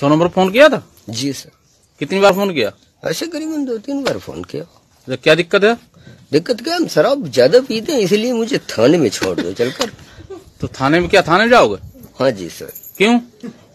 सौ number phone किया था जी सर कितनी बार फोन किया ऐसे करीबन दो तीन बार फोन किया तो क्या दिक्कत है दिक्कत क्या हम शराब ज्यादा पीते हैं इसलिए मुझे थाने में छोड़ दो चलकर तो थाने में क्या थाने जाओगे हाँ जी सर क्यों